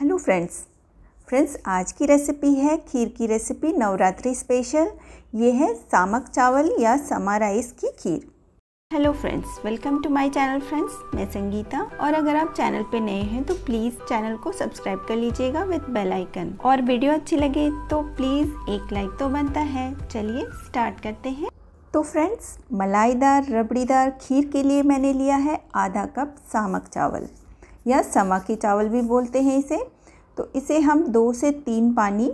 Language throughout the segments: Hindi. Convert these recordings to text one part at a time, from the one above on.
हेलो फ्रेंड्स फ्रेंड्स आज की रेसिपी है खीर की रेसिपी नवरात्रि स्पेशल ये है सामक चावल या समा राइस की खीर hello friends welcome to my channel friends मैं संगीता और अगर आप चैनल पे नए हैं तो प्लीज़ चैनल को सब्सक्राइब कर लीजिएगा विद बेल आइकन और वीडियो अच्छी लगे तो प्लीज़ एक लाइक तो बनता है चलिए स्टार्ट करते हैं तो फ्रेंड्स मलाईदार रबड़ीदार खीर के लिए मैंने लिया है आधा कप सामक चावल या के चावल भी बोलते हैं इसे तो इसे हम दो से तीन पानी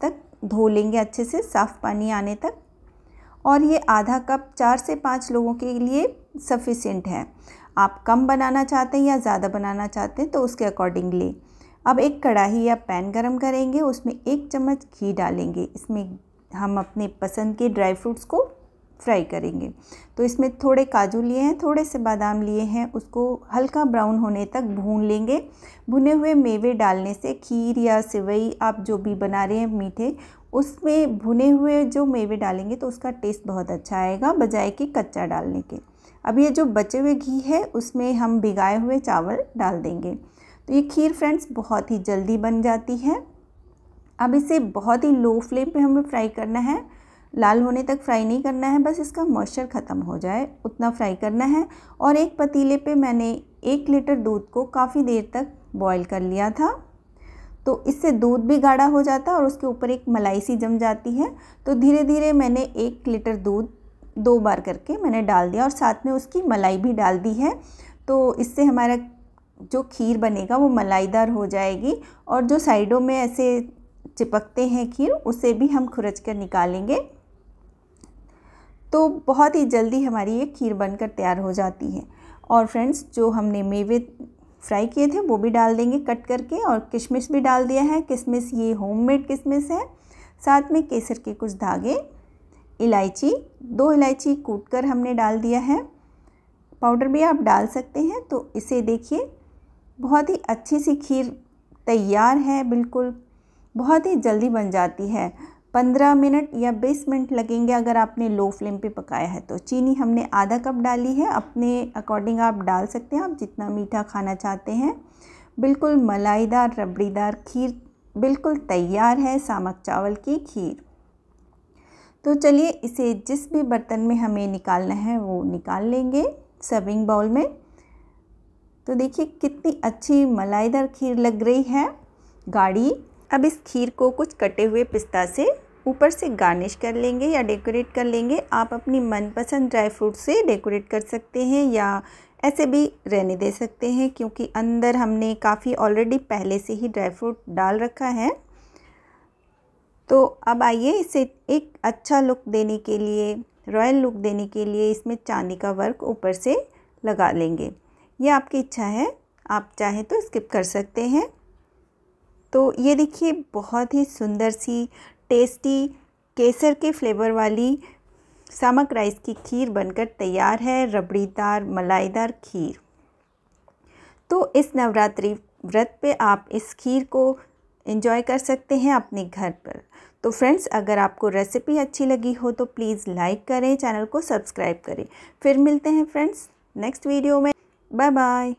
तक धो लेंगे अच्छे से साफ़ पानी आने तक और ये आधा कप चार से पाँच लोगों के लिए सफिशेंट है आप कम बनाना चाहते हैं या ज़्यादा बनाना चाहते हैं तो उसके अकॉर्डिंग अब एक कढ़ाई या पैन गरम करेंगे उसमें एक चम्मच घी डालेंगे इसमें हम अपने पसंद के ड्राई फ्रूट्स को फ्राई करेंगे तो इसमें थोड़े काजू लिए हैं थोड़े से बादाम लिए हैं उसको हल्का ब्राउन होने तक भून लेंगे भुने हुए मेवे डालने से खीर या सिवई आप जो भी बना रहे हैं मीठे उसमें भुने हुए जो मेवे डालेंगे तो उसका टेस्ट बहुत अच्छा आएगा बजाय कि कच्चा डालने के अब ये जो बचे हुए घी है उसमें हम भिगाए हुए चावल डाल देंगे तो ये खीर फ्रेंड्स बहुत ही जल्दी बन जाती है अब इसे बहुत ही लो फ्लेम पे हमें फ्राई करना है लाल होने तक फ्राई नहीं करना है बस इसका मॉइस्चर ख़त्म हो जाए उतना फ्राई करना है और एक पतीले पे मैंने एक लीटर दूध को काफ़ी देर तक बॉईल कर लिया था तो इससे दूध भी गाढ़ा हो जाता है और उसके ऊपर एक मलाई सी जम जाती है तो धीरे धीरे मैंने एक लीटर दूध दो बार करके मैंने डाल दिया और साथ में उसकी मलाई भी डाल दी है तो इससे हमारा जो खीर बनेगा वो मलाईदार हो जाएगी और जो साइडों में ऐसे चिपकते हैं खीर उसे भी हम खुरच कर निकालेंगे तो बहुत ही जल्दी हमारी ये खीर बनकर तैयार हो जाती है और फ्रेंड्स जो हमने मेवे फ्राई किए थे वो भी डाल देंगे कट करके और किशमिश भी डाल दिया है किशमिश ये होममेड किशमिश है साथ में केसर के कुछ धागे इलायची दो इलायची कूट कर हमने डाल दिया है पाउडर भी आप डाल सकते हैं तो इसे देखिए बहुत ही अच्छी सी खीर तैयार है बिल्कुल बहुत ही जल्दी बन जाती है पंद्रह मिनट या बीस मिनट लगेंगे अगर आपने लो फ्लेम पे पकाया है तो चीनी हमने आधा कप डाली है अपने अकॉर्डिंग आप डाल सकते हैं आप जितना मीठा खाना चाहते हैं बिल्कुल मलाईदार रबड़ीदार खीर बिल्कुल तैयार है सामक चावल की खीर तो चलिए इसे जिस भी बर्तन में हमें निकालना है वो निकाल लेंगे सर्विंग बाउल में तो देखिए कितनी अच्छी मलाईदार खीर लग रही है गाढ़ी अब इस खीर को कुछ कटे हुए पिस्ता से ऊपर से गार्निश कर लेंगे या डेकोरेट कर लेंगे आप अपनी मनपसंद ड्राई फ्रूट से डेकोरेट कर सकते हैं या ऐसे भी रहने दे सकते हैं क्योंकि अंदर हमने काफ़ी ऑलरेडी पहले से ही ड्राई फ्रूट डाल रखा है तो अब आइए इसे एक अच्छा लुक देने के लिए रॉयल लुक देने के लिए इसमें चांदी का वर्क ऊपर से लगा लेंगे ये आपकी इच्छा है आप चाहें तो स्किप कर सकते हैं तो ये देखिए बहुत ही सुंदर सी टेस्टी केसर के फ्लेवर वाली सामक राइस की खीर बनकर तैयार है रबड़ीदार मलाईदार खीर तो इस नवरात्रि व्रत पे आप इस खीर को इन्जॉय कर सकते हैं अपने घर पर तो फ्रेंड्स अगर आपको रेसिपी अच्छी लगी हो तो प्लीज़ लाइक करें चैनल को सब्सक्राइब करें फिर मिलते हैं फ्रेंड्स नेक्स्ट वीडियो में बाय बाय